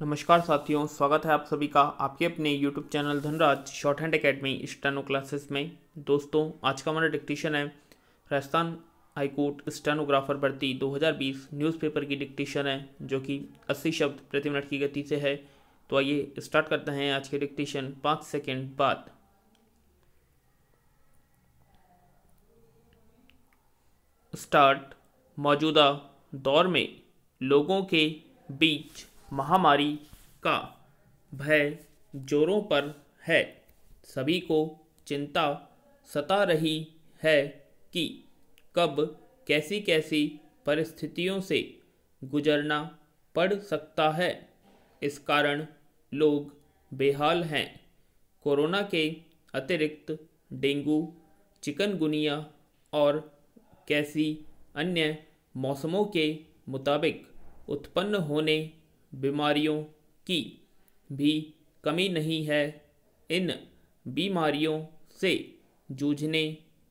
नमस्कार साथियों स्वागत है आप सभी का आपके अपने YouTube channel Dhanraj shorthand academy steno classes में दोस्तों आज का हमारा डिक्टेशन है राजस्थान हाईकोर्ट स्टेनोग्राफर भर्ती 2020 न्यूज़पेपर की डिक्टेशन है जो कि 80 शब्द प्रति मिनट की गति से है तो आइए स्टार्ट करते हैं आज के डिक्टेशन पाँच सेकेंड बाद स्टार्ट मौजूदा दौर में लोगों के बीच महामारी का भय जोरों पर है सभी को चिंता सता रही है कि कब कैसी कैसी परिस्थितियों से गुजरना पड़ सकता है इस कारण लोग बेहाल हैं कोरोना के अतिरिक्त डेंगू चिकनगुनिया और कैसी अन्य मौसमों के मुताबिक उत्पन्न होने बीमारियों की भी कमी नहीं है इन बीमारियों से जूझने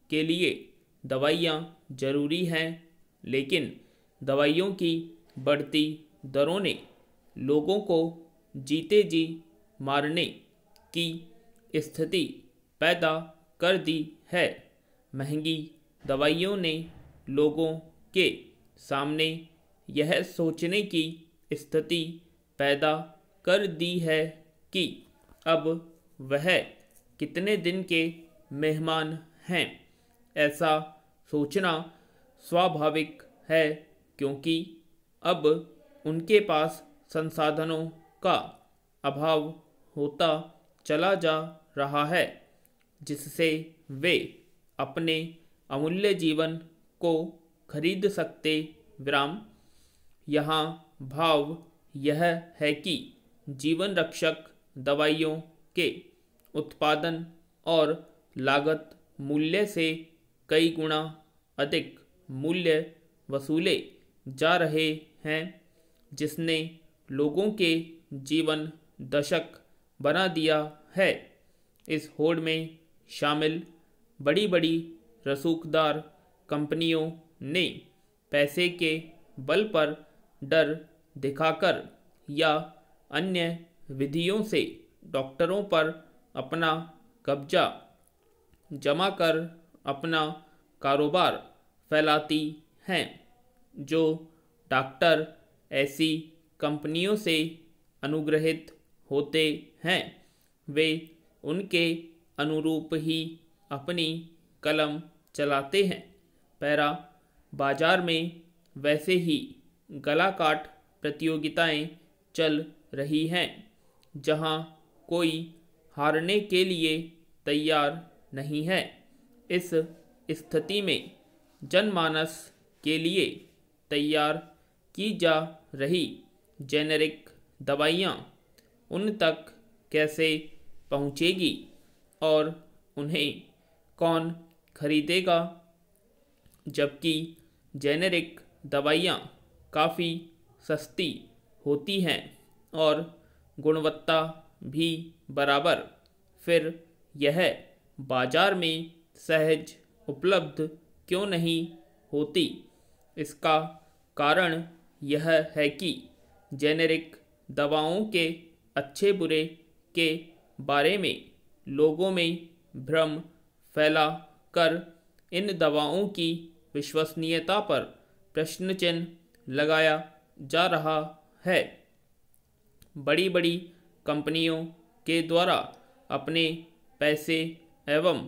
के लिए दवाइयाँ ज़रूरी हैं लेकिन दवाइयों की बढ़ती दरों ने लोगों को जीते जी मारने की स्थिति पैदा कर दी है महंगी दवाइयों ने लोगों के सामने यह सोचने की स्थिति पैदा कर दी है कि अब वह कितने दिन के मेहमान हैं ऐसा सोचना स्वाभाविक है क्योंकि अब उनके पास संसाधनों का अभाव होता चला जा रहा है जिससे वे अपने अमूल्य जीवन को खरीद सकते विराम यहाँ भाव यह है कि जीवन रक्षक दवाइयों के उत्पादन और लागत मूल्य से कई गुणा अधिक मूल्य वसूले जा रहे हैं जिसने लोगों के जीवन दशक बना दिया है इस होड़ में शामिल बड़ी बड़ी रसूखदार कंपनियों ने पैसे के बल पर डर दिखाकर या अन्य विधियों से डॉक्टरों पर अपना कब्जा जमा कर अपना कारोबार फैलाती हैं जो डॉक्टर ऐसी कंपनियों से अनुग्रहित होते हैं वे उनके अनुरूप ही अपनी कलम चलाते हैं पैरा बाजार में वैसे ही गला काट प्रतियोगिताएं चल रही हैं जहां कोई हारने के लिए तैयार नहीं है इस स्थिति में जनमानस के लिए तैयार की जा रही जेनेरिक दवाइयाँ उन तक कैसे पहुँचेगी और उन्हें कौन खरीदेगा जबकि जेनेरिक दवाइयाँ काफ़ी सस्ती होती हैं और गुणवत्ता भी बराबर फिर यह बाज़ार में सहज उपलब्ध क्यों नहीं होती इसका कारण यह है कि जेनेरिक दवाओं के अच्छे बुरे के बारे में लोगों में भ्रम फैला कर इन दवाओं की विश्वसनीयता पर प्रश्न चिन्ह लगाया जा रहा है बड़ी बड़ी कंपनियों के द्वारा अपने पैसे एवं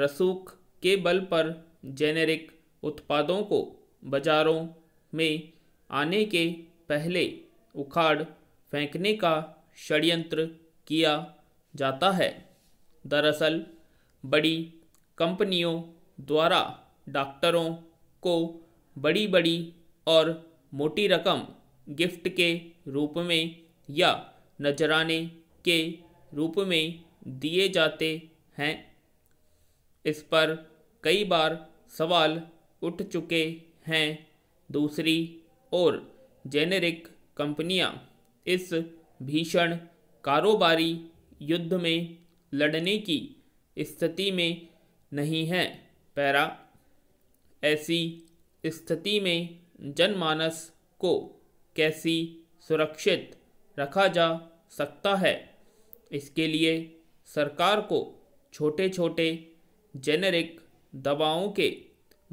रसूख के बल पर जेनेरिक उत्पादों को बाज़ारों में आने के पहले उखाड़ फेंकने का षड्यंत्र किया जाता है दरअसल बड़ी कंपनियों द्वारा डॉक्टरों को बड़ी बड़ी और मोटी रकम गिफ्ट के रूप में या नजराने के रूप में दिए जाते हैं इस पर कई बार सवाल उठ चुके हैं दूसरी और जेनेरिक कंपनियां इस भीषण कारोबारी युद्ध में लड़ने की स्थिति में नहीं है पैरा ऐसी स्थिति में जनमानस को कैसी सुरक्षित रखा जा सकता है इसके लिए सरकार को छोटे छोटे जेनेरिक दवाओं के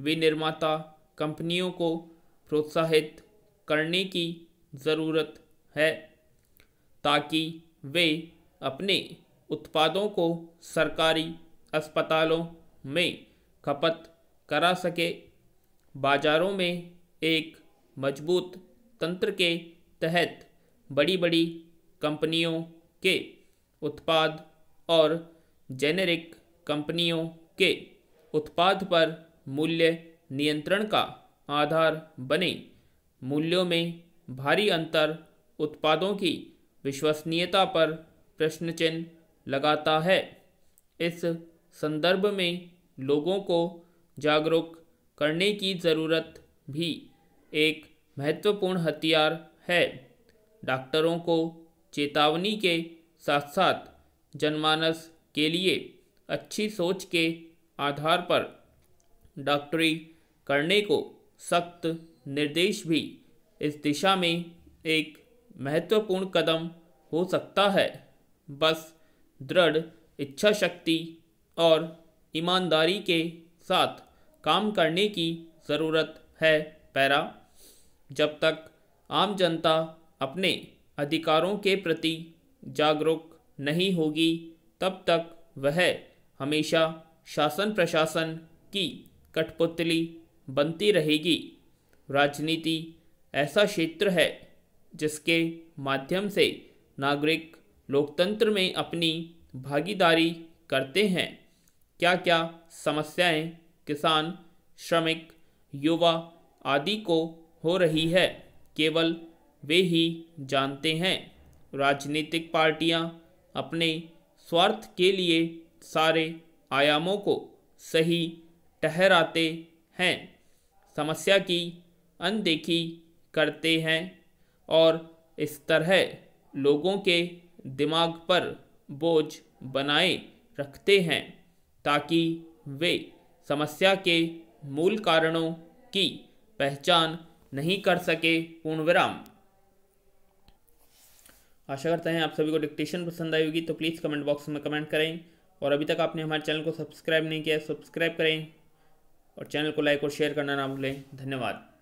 विनिर्माता कंपनियों को प्रोत्साहित करने की ज़रूरत है ताकि वे अपने उत्पादों को सरकारी अस्पतालों में खपत करा सके बाज़ारों में एक मजबूत तंत्र के तहत बड़ी बड़ी कंपनियों के उत्पाद और जेनेरिक कंपनियों के उत्पाद पर मूल्य नियंत्रण का आधार बने मूल्यों में भारी अंतर उत्पादों की विश्वसनीयता पर प्रश्नचिन्ह लगाता है इस संदर्भ में लोगों को जागरूक करने की ज़रूरत भी एक महत्वपूर्ण हथियार है डॉक्टरों को चेतावनी के साथ साथ जनमानस के लिए अच्छी सोच के आधार पर डॉक्टरी करने को सख्त निर्देश भी इस दिशा में एक महत्वपूर्ण कदम हो सकता है बस दृढ़ इच्छा शक्ति और ईमानदारी के साथ काम करने की ज़रूरत है पैरा जब तक आम जनता अपने अधिकारों के प्रति जागरूक नहीं होगी तब तक वह हमेशा शासन प्रशासन की कठपुतली बनती रहेगी राजनीति ऐसा क्षेत्र है जिसके माध्यम से नागरिक लोकतंत्र में अपनी भागीदारी करते हैं क्या क्या समस्याएं किसान श्रमिक युवा आदि को हो रही है केवल वे ही जानते हैं राजनीतिक पार्टियां अपने स्वार्थ के लिए सारे आयामों को सही ठहराते हैं समस्या की अनदेखी करते हैं और इस तरह लोगों के दिमाग पर बोझ बनाए रखते हैं ताकि वे समस्या के मूल कारणों की पहचान नहीं कर सके पूर्ण विराम आशा करते हैं आप सभी को डिक्टेशन पसंद आई होगी तो प्लीज़ कमेंट बॉक्स में कमेंट करें और अभी तक आपने हमारे चैनल को सब्सक्राइब नहीं किया सब्सक्राइब करें और चैनल को लाइक और शेयर करना ना भूलें धन्यवाद